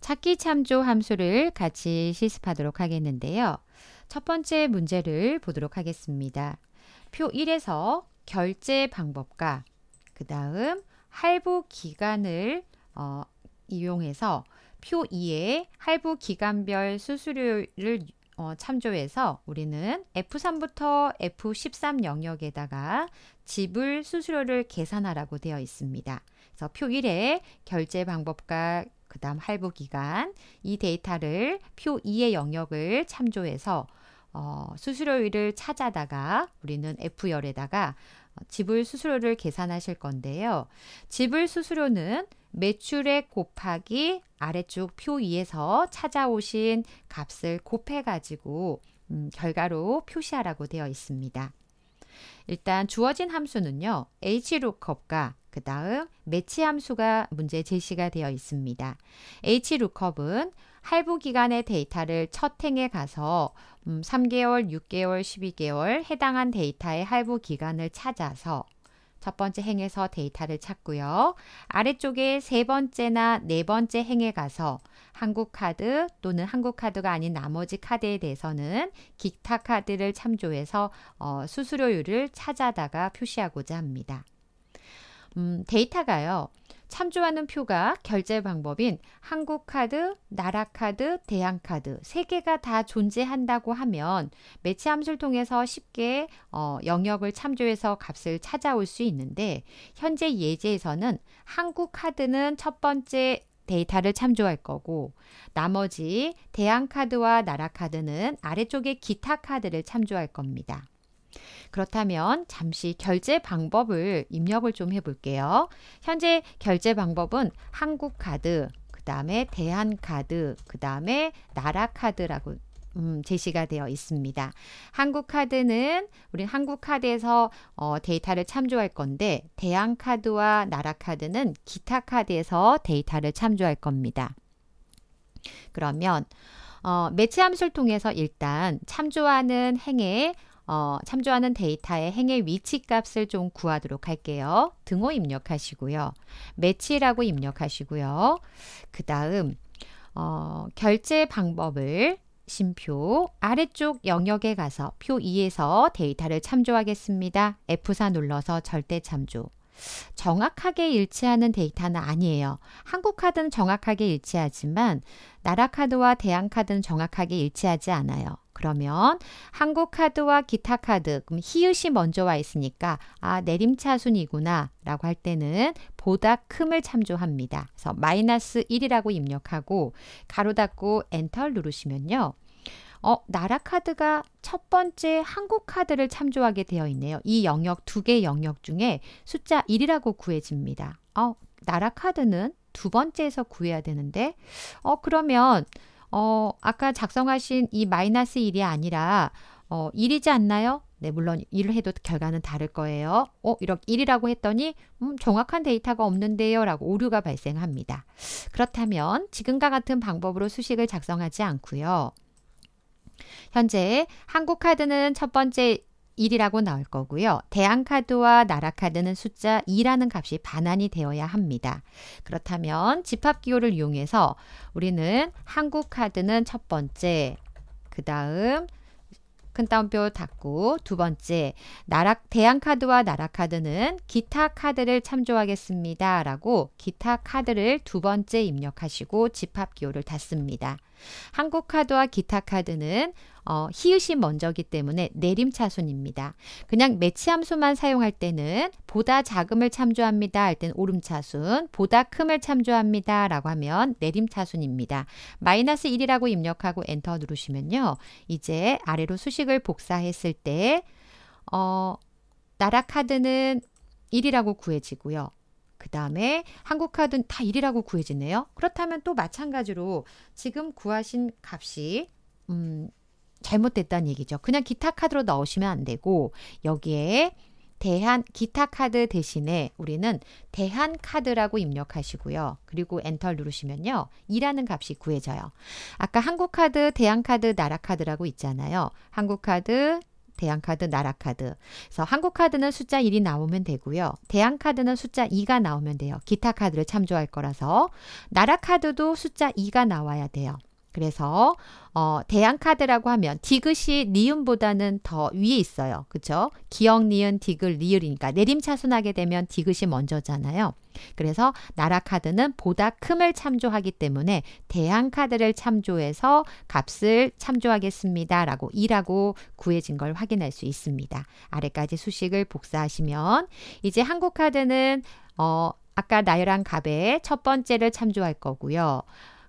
찾기 참조 함수를 같이 실습하도록 하겠는데요. 첫 번째 문제를 보도록 하겠습니다. 표 1에서 결제 방법과 그 다음 할부 기간을 어, 이용해서 표 2에 할부 기간별 수수료를 어, 참조해서 우리는 F3부터 F13 영역에다가 지불 수수료를 계산하라고 되어 있습니다. 그래서 표 1에 결제 방법과 그 다음 할부 기간 이 데이터를 표 2의 영역을 참조해서 어, 수수료율을 찾아다가 우리는 F열에다가 어, 지불 수수료를 계산하실 건데요. 지불 수수료는 매출액 곱하기 아래쪽 표 2에서 찾아오신 값을 곱해가지고 음, 결과로 표시하라고 되어 있습니다. 일단 주어진 함수는요. h l o 과그 다음 매치 함수가 문제 제시가 되어 있습니다. HLOOKUP은 할부 기간의 데이터를 첫 행에 가서 3개월, 음, 6개월, 12개월 해당한 데이터의 할부 기간을 찾아서 첫 번째 행에서 데이터를 찾고요. 아래쪽에 세 번째나 네 번째 행에 가서 한국 카드 또는 한국 카드가 아닌 나머지 카드에 대해서는 기타 카드를 참조해서 어, 수수료율을 찾아다가 표시하고자 합니다. 음, 데이터가요. 참조하는 표가 결제 방법인 한국카드, 나라카드, 대한카드 세 개가 다 존재한다고 하면 매치 함수를 통해서 쉽게 어, 영역을 참조해서 값을 찾아올 수 있는데 현재 예제에서는 한국카드는 첫 번째 데이터를 참조할 거고 나머지 대한카드와 나라카드는 아래쪽에 기타 카드를 참조할 겁니다. 그렇다면 잠시 결제 방법을 입력을 좀 해볼게요. 현재 결제 방법은 한국카드, 그 다음에 대한카드, 그 다음에 나라카드라고 음, 제시가 되어 있습니다. 한국카드는 우리 한국카드에서 어, 데이터를 참조할 건데 대한카드와 나라카드는 기타카드에서 데이터를 참조할 겁니다. 그러면 어, 매치 함수를 통해서 일단 참조하는 행의 어, 참조하는 데이터의 행의 위치값을 좀 구하도록 할게요. 등호 입력하시고요. 매치라고 입력하시고요. 그 다음 어, 결제 방법을 심표 아래쪽 영역에 가서 표 2에서 데이터를 참조하겠습니다. F4 눌러서 절대 참조. 정확하게 일치하는 데이터는 아니에요. 한국 카드는 정확하게 일치하지만 나라 카드와 대한 카드는 정확하게 일치하지 않아요. 그러면 한국 카드와 기타 카드, 그럼 히읗이 먼저 와 있으니까 아, 내림차순이구나 라고 할 때는 보다 큼을 참조합니다. 그래서 마이너스 1이라고 입력하고 가로 닫고 엔터를 누르시면요. 어, 나라 카드가 첫 번째 한국 카드를 참조하게 되어 있네요. 이 영역 두 개 영역 중에 숫자 1이라고 구해집니다. 어, 나라 카드는 두 번째에서 구해야 되는데 어, 그러면 어, 아까 작성하신 이 마이너스 1이 아니라 어, 1이지 않나요? 네, 물론 1을 해도 결과는 다를 거예요. 어, 이렇게 1이라고 했더니 음, 정확한 데이터가 없는데요. 라고 오류가 발생합니다. 그렇다면 지금과 같은 방법으로 수식을 작성하지 않고요. 현재 한국 카드는 첫 번째 1이라고 나올 거고요. 대안카드와 나라카드는 숫자 2라는 값이 반환이 되어야 합니다. 그렇다면 집합기호를 이용해서 우리는 한국카드는 첫 번째, 그 다음 큰 따옴표 닫고 두 번째 나라 대안 카드와 나라 카드는 기타 카드를 참조하겠습니다라고 기타 카드를 두 번째 입력하시고 집합 기호를 닫습니다. 한국 카드와 기타 카드는 어, 히읗이 먼저기 때문에 내림차순입니다. 그냥 매치함수만 사용할 때는 보다 작음을 참조합니다 할 때는 오름차순, 보다 큼을 참조합니다 라고 하면 내림차순입니다. 마이너스 1이라고 입력하고 엔터 누르시면요. 이제 아래로 수식을 복사했을 때 어, 나라 카드는 1이라고 구해지고요. 그 다음에 한국 카드는 다 1이라고 구해지네요. 그렇다면 또 마찬가지로 지금 구하신 값이 음, 잘못됐다는 얘기죠. 그냥 기타 카드로 넣으시면 안 되고 여기에 대한 기타 카드 대신에 우리는 대한 카드라고 입력하시고요. 그리고 엔터 누르시면요. 2라는 값이 구해져요. 아까 한국 카드, 대한 카드, 나라 카드라고 있잖아요. 한국 카드, 대양카드, 나라카드. 그래서 한국카드는 숫자 1이 나오면 되고요. 대양카드는 숫자 2가 나오면 돼요. 기타 카드를 참조할 거라서. 나라카드도 숫자 2가 나와야 돼요. 그래서 어, 대양카드라고 하면 디귿이 니은보다는 더 위에 있어요. 그렇죠? 기억 니은 디귿 리을이니까 내림차순하게 되면 디귿이 먼저잖아요. 그래서 나라 카드는 보다 큼을 참조하기 때문에 대양 카드를 참조해서 값을 참조하겠습니다라고 2라고 구해진 걸 확인할 수 있습니다. 아래까지 수식을 복사하시면 이제 한국 카드는 어, 아까 나열한 갑의첫 번째를 참조할 거고요.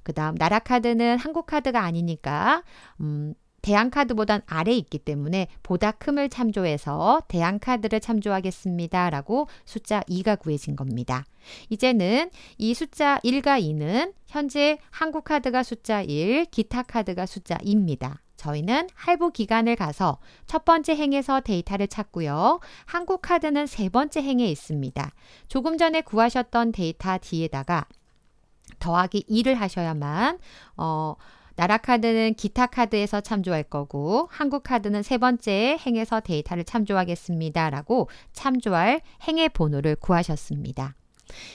그 다음 나라 카드는 한국 카드가 아니니까 음, 대안 카드보단 아래 있기 때문에 보다 큼을 참조해서 대안 카드를 참조하겠습니다. 라고 숫자 2가 구해진 겁니다. 이제는 이 숫자 1과 2는 현재 한국 카드가 숫자 1, 기타 카드가 숫자 2입니다. 저희는 할부 기간을 가서 첫 번째 행에서 데이터를 찾고요. 한국 카드는 세 번째 행에 있습니다. 조금 전에 구하셨던 데이터 뒤에다가 더하기 2를 하셔야만 어, 나라 카드는 기타 카드에서 참조할 거고 한국 카드는 세 번째 행에서 데이터를 참조하겠습니다. 라고 참조할 행의 번호를 구하셨습니다.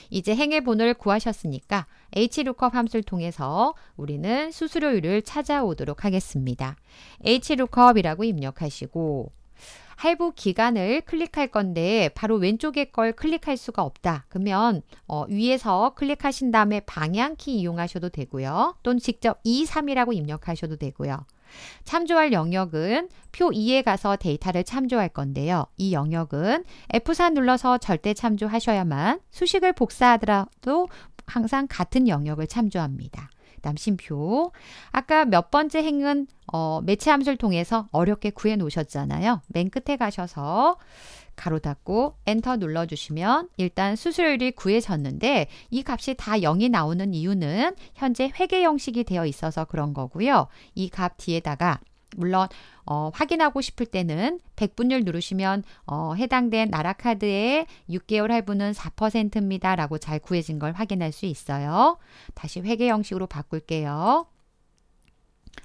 이제 행의 번호를 구하셨으니까 hlookup 함수를 통해서 우리는 수수료율을 찾아오도록 하겠습니다. hlookup 이라고 입력하시고 할부 기간을 클릭할 건데 바로 왼쪽에 걸 클릭할 수가 없다. 그러면 어, 위에서 클릭하신 다음에 방향키 이용하셔도 되고요. 또는 직접 2, 3이라고 입력하셔도 되고요. 참조할 영역은 표 2에 가서 데이터를 참조할 건데요. 이 영역은 F4 눌러서 절대 참조하셔야만 수식을 복사하더라도 항상 같은 영역을 참조합니다. 남심표. 아까 몇 번째 행은 어, 매체 함수를 통해서 어렵게 구해 놓으셨잖아요. 맨 끝에 가셔서 가로 닫고 엔터 눌러주시면 일단 수수료율이 구해졌는데 이 값이 다 0이 나오는 이유는 현재 회계 형식이 되어 있어서 그런 거고요. 이 값 뒤에다가 물론 어, 확인하고 싶을 때는 100분율 누르시면 어, 해당된 나라 카드의 6개월 할부는 4%입니다. 라고 잘 구해진 걸 확인할 수 있어요. 다시 회계 형식으로 바꿀게요.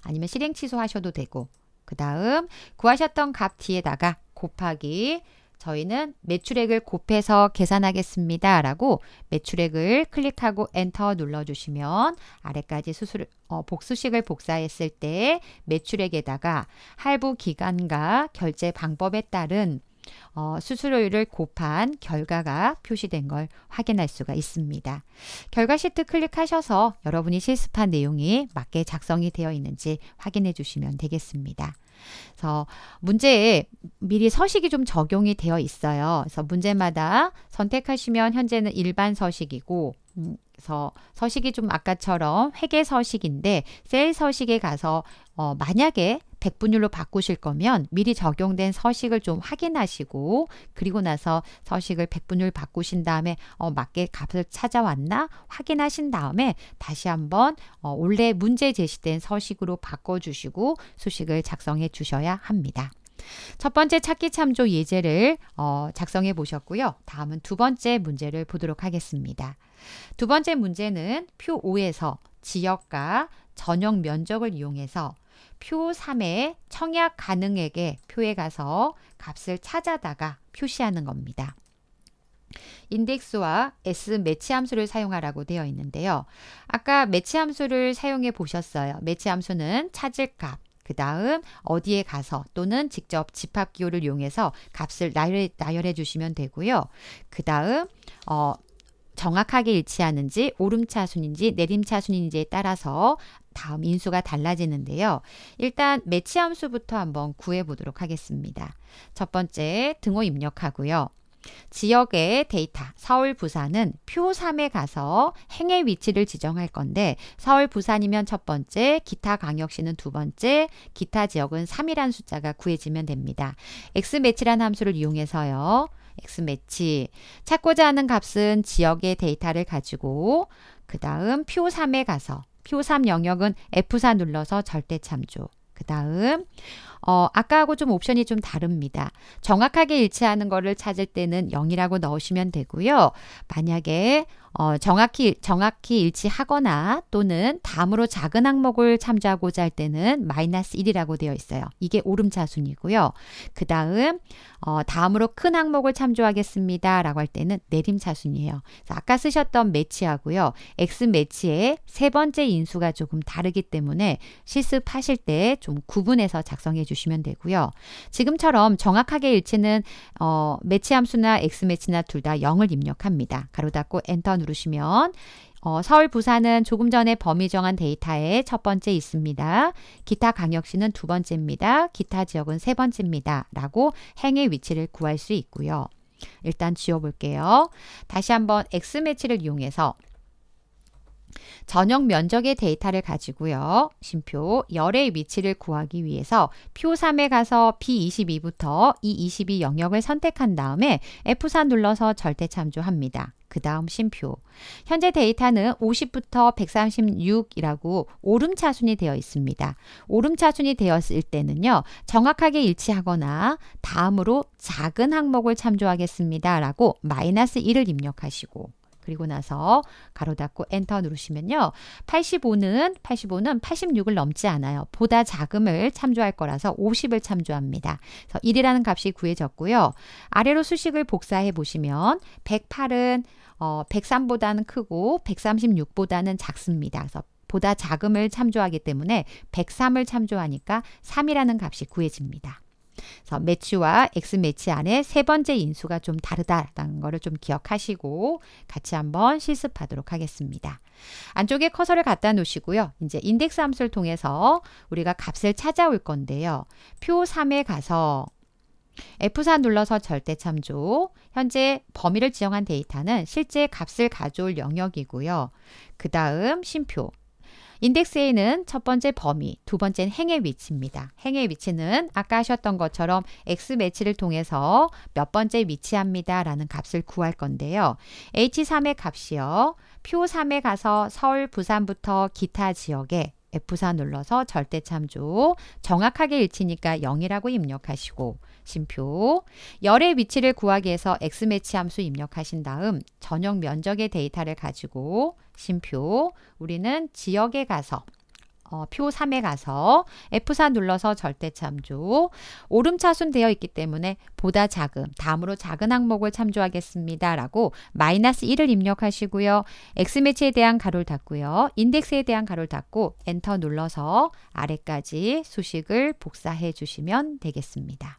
아니면 실행 취소하셔도 되고 그 다음 구하셨던 값 뒤에다가 곱하기 저희는 매출액을 곱해서 계산하겠습니다. 라고 매출액을 클릭하고 엔터 눌러주시면 아래까지 수술, 어, 복수식을 복사했을 때 매출액에다가 할부 기간과 결제 방법에 따른 어, 수수료율을 곱한 결과가 표시된 걸 확인할 수가 있습니다. 결과 시트 클릭하셔서 여러분이 실습한 내용이 맞게 작성이 되어 있는지 확인해 주시면 되겠습니다. 그래서 문제에 미리 서식이 좀 적용이 되어 있어요. 그래서 문제마다 선택하시면 현재는 일반 서식이고 음, 그래서 서식이 좀 아까처럼 회계 서식인데 셀 서식에 가서 어, 만약에 백분율로 바꾸실 거면 미리 적용된 서식을 좀 확인하시고 그리고 나서 서식을 백분율 바꾸신 다음에 어, 맞게 값을 찾아왔나 확인하신 다음에 다시 한번 어, 원래 문제 제시된 서식으로 바꿔주시고 수식을 작성해 주셔야 합니다. 첫 번째 찾기 참조 예제를 어, 작성해 보셨고요. 다음은 두 번째 문제를 보도록 하겠습니다. 두 번째 문제는 표 5에서 지역과 전용 면적을 이용해서 표 3의 청약 가능액의 표에 가서 값을 찾아다가 표시하는 겁니다. 인덱스와 S 매치 함수를 사용하라고 되어 있는데요. 아까 매치 함수를 사용해 보셨어요. 매치 함수는 찾을 값, 그 다음 어디에 가서 또는 직접 집합기호를 이용해서 값을 나열해, 나열해 주시면 되고요. 그 다음 어, 정확하게 일치하는지 오름차순인지 내림차순인지에 따라서 다음 인수가 달라지는데요. 일단 매치 함수부터 한번 구해 보도록 하겠습니다. 첫 번째 등호 입력하고요. 지역의 데이터 서울 부산은 표 3에 가서 행의 위치를 지정할 건데 서울 부산이면 첫 번째, 기타 광역시는 두 번째, 기타 지역은 3이라는 숫자가 구해지면 됩니다. x매치란 함수를 이용해서요. x매치 찾고자 하는 값은 지역의 데이터를 가지고 그 다음 표 3에 가서 표3 영역은 F4 눌러서 절대 참조. 그 다음 어, 아까하고 좀 옵션이 좀 다릅니다. 정확하게 일치하는 거를 찾을 때는 0이라고 넣으시면 되고요. 만약에 어, 정확히 정확히 일치하거나 또는 다음으로 작은 항목을 참조하고자 할 때는 마이너스 1이라고 되어 있어요. 이게 오름차순이고요. 그 다음 어, 다음으로 큰 항목을 참조하겠습니다. 라고 할 때는 내림차순이에요. 아까 쓰셨던 매치하고요. X 매치의 세 번째 인수가 조금 다르기 때문에 실습하실 때 좀 구분해서 작성해 주시면 주시면 되고요. 지금처럼 정확하게 일치는 어, 매치 함수나 x매치나 둘 다 0을 입력합니다. 가로 닫고 엔터 누르시면 어, 서울 부산은 조금 전에 범위 정한 데이터에 첫 번째 있습니다. 기타 강역시는 두 번째입니다. 기타 지역은 세 번째입니다. 라고 행의 위치를 구할 수 있고요. 일단 지워볼게요. 다시 한번 X매치를 이용해서 전역 면적의 데이터를 가지고요. 심표 열의 위치를 구하기 위해서 표 3에 가서 B22부터 E22 영역을 선택한 다음에 F4 눌러서 절대 참조합니다. 그 다음 심표. 현재 데이터는 50부터 136이라고 오름차순이 되어 있습니다. 오름차순이 되었을 때는요. 정확하게 일치하거나 다음으로 작은 항목을 참조하겠습니다. 라고 마이너스 1을 입력하시고 그리고 나서 가로 닫고 엔터 누르시면요. 85는 85는 86을 넘지 않아요. 보다 작음을 참조할 거라서 50을 참조합니다. 그래서 1이라는 값이 구해졌고요. 아래로 수식을 복사해 보시면 108은 어, 103보다는 크고 136보다는 작습니다. 그래서 보다 작음을 참조하기 때문에 103을 참조하니까 3이라는 값이 구해집니다. 그래서 매치와 X매치 안에 세 번째 인수가 좀 다르다라는 것을 좀 기억하시고 같이 한번 실습하도록 하겠습니다. 안쪽에 커서를 갖다 놓으시고요. 이제 인덱스 함수를 통해서 우리가 값을 찾아올 건데요. 표 3에 가서 F4 눌러서 절대 참조. 현재 범위를 지정한 데이터는 실제 값을 가져올 영역이고요. 그 다음 심표. 인덱스 A는 첫 번째 범위, 두 번째는 행의 위치입니다. 행의 위치는 아까 하셨던 것처럼 X 매치를 통해서 몇 번째 위치합니다. 라는 값을 구할 건데요. H3의 값이요. 표 3에 가서 서울, 부산부터 기타 지역에 F4 눌러서 절대참조 정확하게 일치니까 0이라고 입력하시고 심표. 열의 위치를 구하기 위해서 x매치 함수 입력하신 다음 전용 면적의 데이터를 가지고 심표. 우리는 지역에 가서 어, 표 3에 가서 F4 눌러서 절대 참조 오름차순 되어 있기 때문에 보다 작은 다음으로 작은 항목을 참조하겠습니다 라고 마이너스 1을 입력하시고요 X매치에 대한 가로를 닫고요 인덱스에 대한 가로를 닫고 엔터 눌러서 아래까지 수식을 복사해 주시면 되겠습니다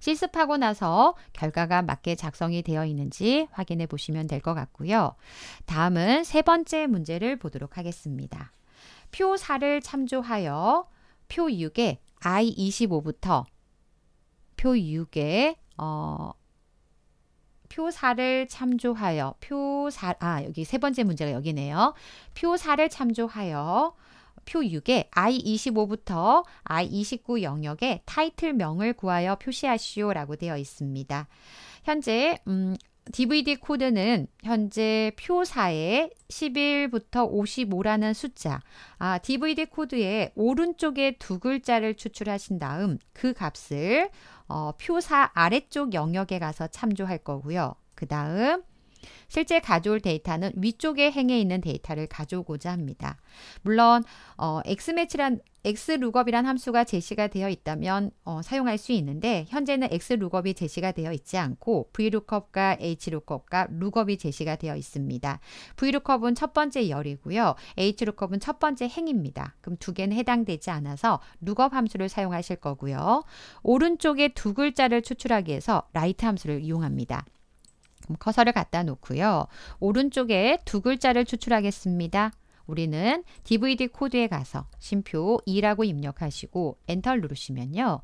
실습하고 나서 결과가 맞게 작성이 되어 있는지 확인해 보시면 될 것 같고요. 다음은 세 번째 문제를 보도록 하겠습니다. 표 4를 참조하여 표 6에 I25부터 표 6에 어, 표 4를 참조하여 표 4, 아, 여기 세 번째 문제가 여기네요. 표 4를 참조하여 표 6에 I25부터 I29 영역에 타이틀명을 구하여 표시하시오라고 되어 있습니다. 현재 음, DVD 코드는 현재 표사에 11부터 55라는 숫자, 아, DVD 코드의 오른쪽에 두 글자를 추출하신 다음 그 값을 어, 표사 아래쪽 영역에 가서 참조할 거고요. 그 다음 실제 가져올 데이터는 위쪽에 행에 있는 데이터를 가져오고자 합니다. 물론 어, xmatch란 xlookup이란 함수가 제시가 되어 있다면 어, 사용할 수 있는데 현재는 xlookup이 제시가 되어 있지 않고 vlookup과 hlookup과 lookup이 제시가 되어 있습니다. vlookup은 첫 번째 열이고요. hlookup은 첫 번째 행입니다. 그럼 두 개는 해당되지 않아서 lookup 함수를 사용하실 거고요. 오른쪽에 두 글자를 추출하기 위해서 r i g h 함수를 이용합니다. 커서를 갖다 놓고요. 오른쪽에 두 글자를 추출하겠습니다. 우리는 DVD 코드에 가서 심표 2라고 입력하시고 엔터 누르시면요.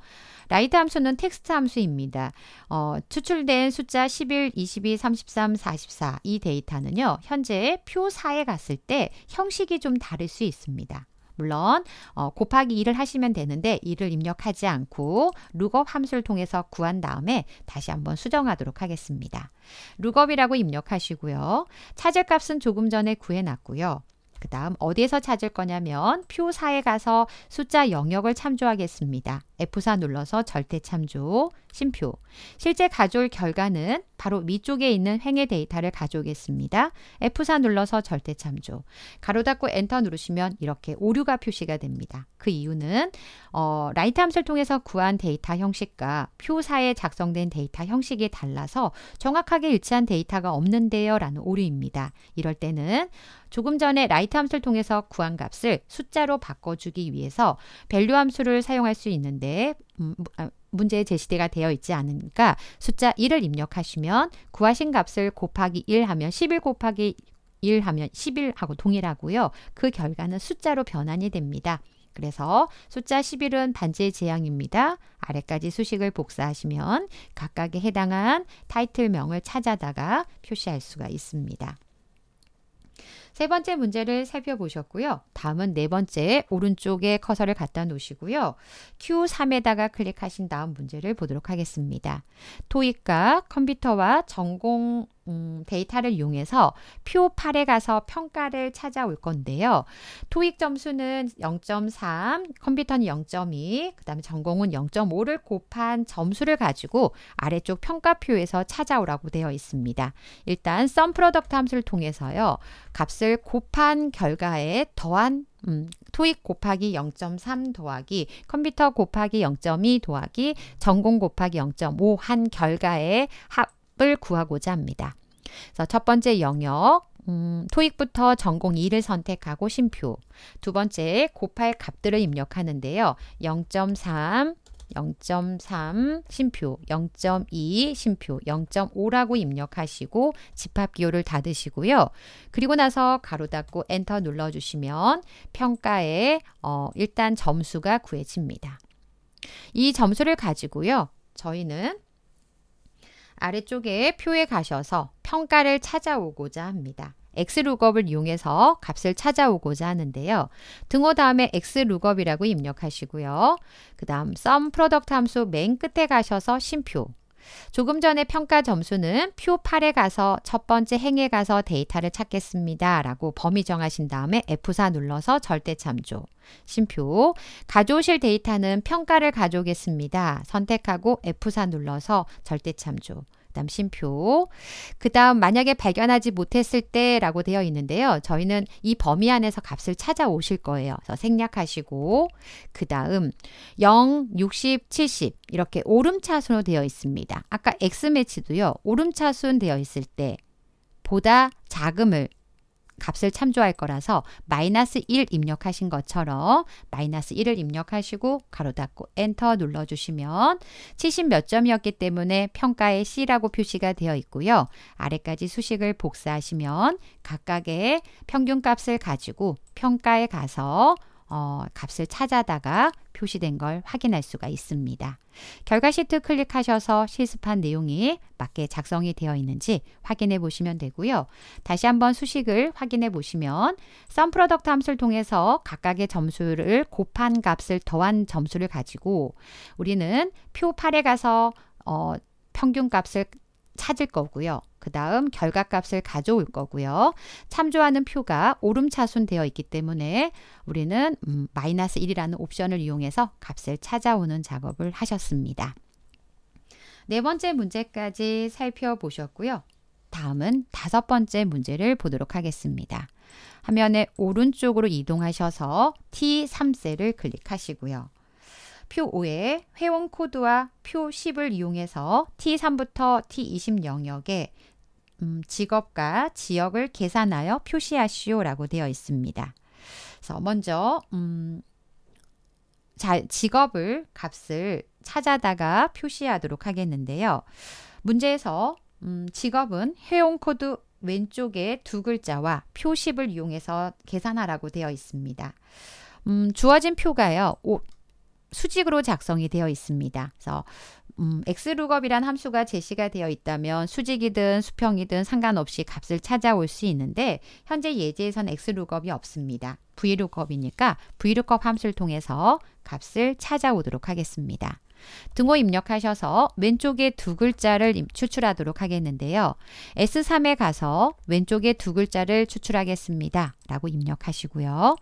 라이트 함수는 텍스트 함수입니다. 어, 추출된 숫자 11, 22, 33, 44 이 데이터는요. 현재 표 4에 갔을 때 형식이 좀 다를 수 있습니다. 물론 어, 곱하기 2를 하시면 되는데 2를 입력하지 않고 룩업 함수를 통해서 구한 다음에 다시 한번 수정하도록 하겠습니다. 룩업이라고 입력하시고요. 차제값은 조금 전에 구해놨고요. 그 다음 어디에서 찾을 거냐면 표사에 가서 숫자 영역을 참조하겠습니다. F4 눌러서 절대 참조, 심표. 실제 가져올 결과는 바로 위쪽에 있는 행의 데이터를 가져오겠습니다. F4 눌러서 절대 참조. 가로 닫고 엔터 누르시면 이렇게 오류가 표시가 됩니다. 그 이유는 어, 라이트 함수를 통해서 구한 데이터 형식과 표사에 작성된 데이터 형식이 달라서 정확하게 일치한 데이터가 없는데요 라는 오류입니다. 이럴 때는 조금 전에 라이트 함수를 통해서 구한 값을 숫자로 바꿔주기 위해서 밸류 함수를 사용할 수 있는데 음, 뭐, 아, 문제에 제시대가 되어 있지 않으니까 숫자 1을 입력하시면 구하신 값을 곱하기 1 하면 11 곱하기 1 하면 11하고 동일하고요. 그 결과는 숫자로 변환이 됩니다. 그래서 숫자 11은 반지의 제앙입니다 아래까지 수식을 복사하시면 각각에 해당한 타이틀명을 찾아다가 표시할 수가 있습니다. 세 번째 문제를 살펴보셨고요. 다음은 네 번째 오른쪽에 커서를 갖다 놓으시고요. Q3에다가 클릭하신 다음 문제를 보도록 하겠습니다. 토익과 컴퓨터와 전공 음, 데이터를 이용해서 표 8에 가서 평가를 찾아올 건데요. 토익 점수는 0.3, 컴퓨터는 0.2, 그 다음에 전공은 0.5를 곱한 점수를 가지고 아래쪽 평가표에서 찾아오라고 되어 있습니다. 일단 썸 프로덕트 함수를 통해서요. 값을 곱한 결과에 더한 음, 토익 곱하기 0.3 더하기 컴퓨터 곱하기 0.2 더하기 전공 곱하기 0.5 한 결과에 합 답을 구하고자 합니다. 그래서 첫 번째 영역, 음, 토익부터 전공 2를 선택하고 심표. 두 번째, 곱할 값들을 입력하는데요. 0.3, 0.3 심표, 0.2 심표, 0.5라고 입력하시고 집합 기호를 닫으시고요. 그리고 나서 가로 닫고 엔터 눌러주시면 평가에 어, 일단 점수가 구해집니다. 이 점수를 가지고요. 저희는 아래쪽에 표에 가셔서 평가를 찾아오고자 합니다. XLOOKUP을 이용해서 값을 찾아오고자 하는데요. 등호 다음에 XLOOKUP이라고 입력하시고요. 그 다음 SUM PRODUCT 함수 맨 끝에 가셔서 심표 조금 전에 평가 점수는 표 8에 가서 첫 번째 행에 가서 데이터를 찾겠습니다. 라고 범위 정하신 다음에 F4 눌러서 절대 참조. 심표. 가져오실 데이터는 평가를 가져오겠습니다. 선택하고 F4 눌러서 절대 참조. 잡담 심표. 그 다음 만약에 발견하지 못했을 때라고 되어 있는데요. 저희는 이 범위 안에서 값을 찾아오실 거예요. 그래서 생략하시고 그 다음 0, 60, 70 이렇게 오름차순으로 되어 있습니다. 아까 X매치도요. 오름차순 되어 있을 때 보다 작음을 값을 참조할 거라서 마이너스 1 입력하신 것처럼 마이너스 1을 입력하시고 가로 닫고 엔터 눌러주시면 70 몇 점이었기 때문에 평가에 C라고 표시가 되어 있고요. 아래까지 수식을 복사하시면 각각의 평균값을 가지고 평가에 가서 어, 값을 찾아다가 표시된 걸 확인할 수가 있습니다. 결과 시트 클릭하셔서 실습한 내용이 맞게 작성이 되어 있는지 확인해 보시면 되고요. 다시 한번 수식을 확인해 보시면 썸 프로덕트 함수를 통해서 각각의 점수를 곱한 값을 더한 점수를 가지고 우리는 표 8에 가서 어, 평균값을 찾을 거고요. 그 다음 결과값을 가져올 거고요. 참조하는 표가 오름차순 되어 있기 때문에 우리는 음, 마이너스 1이라는 옵션을 이용해서 값을 찾아오는 작업을 하셨습니다. 네 번째 문제까지 살펴보셨고요. 다음은 다섯 번째 문제를 보도록 하겠습니다. 화면에 오른쪽으로 이동하셔서 T3셀을 클릭하시고요. 표 5의 회원 코드와 표 10을 이용해서 T3부터 T20 영역에 음, 직업과 지역을 계산하여 표시하시오라고 되어 있습니다. 그래서 먼저 음, 자, 직업을 값을 찾아다가 표시하도록 하겠는데요. 문제에서 음, 직업은 회원 코드 왼쪽에 두 글자와 표 10을 이용해서 계산하라고 되어 있습니다. 음, 주어진 표가요. 수직으로 작성이 되어 있습니다. 그래서 음, xlookup이란 함수가 제시가 되어 있다면 수직이든 수평이든 상관없이 값을 찾아올 수 있는데 현재 예제에선 xlookup이 없습니다. vlookup이니까 vlookup 함수를 통해서 값을 찾아오도록 하겠습니다. 등호 입력하셔서 왼쪽에 두 글자를 추출하도록 하겠는데요. S3에 가서 왼쪽에 두 글자를 추출하겠습니다. 라고 입력하시고요.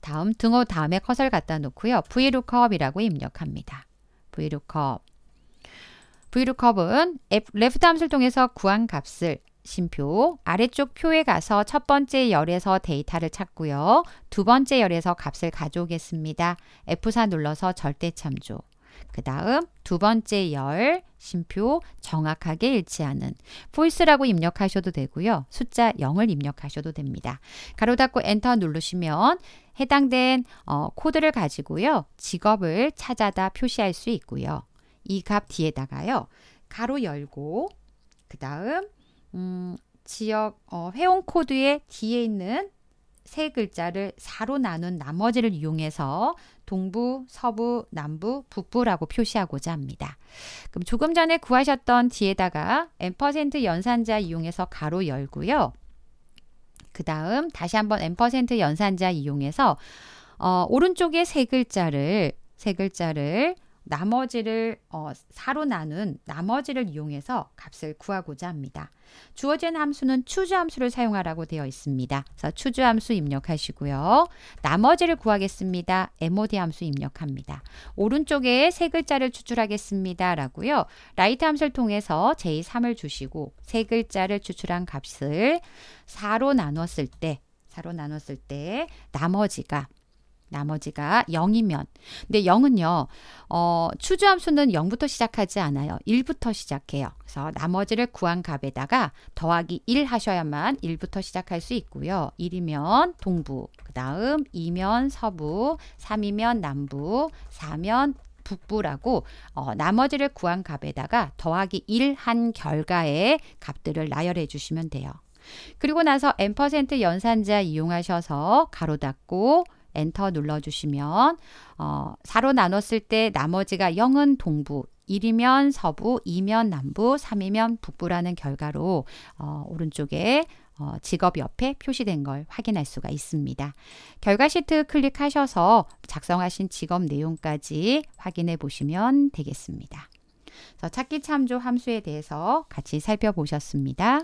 다음 등호 다음에 커서를 갖다 놓고요. vlookup이라고 입력합니다. vlookup vlookup은 left 함수를 통해서 구한 값을 심표 아래쪽 표에 가서 첫 번째 열에서 데이터를 찾고요. 두 번째 열에서 값을 가져오겠습니다. F4 눌러서 절대 참조 그 다음 두 번째 열, 심표 정확하게 일치하는 보이스라고 입력하셔도 되고요. 숫자 0을 입력하셔도 됩니다. 가로 닫고 엔터 누르시면 해당된 어, 코드를 가지고요. 직업을 찾아다 표시할 수 있고요. 이 값 뒤에다가요. 가로 열고 그 다음 음, 지역 어, 회원 코드의 뒤에 있는 세 글자를 4로 나눈 나머지를 이용해서 동부, 서부, 남부, 북부라고 표시하고자 합니다. 그럼 조금 전에 구하셨던 뒤에다가 n% 연산자 이용해서 가로 열고요. 그 다음 다시 한번 n% 연산자 이용해서 어, 오른쪽에 세 글자를 세 글자를 나머지를 어, 4로 나눈 나머지를 이용해서 값을 구하고자 합니다. 주어진 함수는 추주 함수를 사용하라고 되어 있습니다. 그래서 추주 함수 입력하시고요. 나머지를 구하겠습니다. mod 함수 입력합니다. 오른쪽에 세 글자를 추출하겠습니다. 라고요. 라이트 함수를 통해서 j3을 주시고 세 글자를 추출한 값을 4로 나눴을 때 4로 나눴을 때 나머지가 나머지가 0이면. 근데 0은요, 어, 추주함수는 0부터 시작하지 않아요. 1부터 시작해요. 그래서 나머지를 구한 값에다가 더하기 1 하셔야만 1부터 시작할 수 있고요. 1이면 동부, 그 다음 2면 서부, 3이면 남부, 4면 북부라고 어, 나머지를 구한 값에다가 더하기 1 한 결과의 값들을 나열해 주시면 돼요. 그리고 나서 n% 연산자 이용하셔서 가로 닫고 엔터 눌러주시면 어, 4로 나눴을 때 나머지가 0은 동부, 1이면 서부, 2면 남부, 3이면 북부라는 결과로 어, 오른쪽에 어, 직업 옆에 표시된 걸 확인할 수가 있습니다. 결과 시트 클릭하셔서 작성하신 직업 내용까지 확인해 보시면 되겠습니다. 찾기 참조 함수에 대해서 같이 살펴보셨습니다.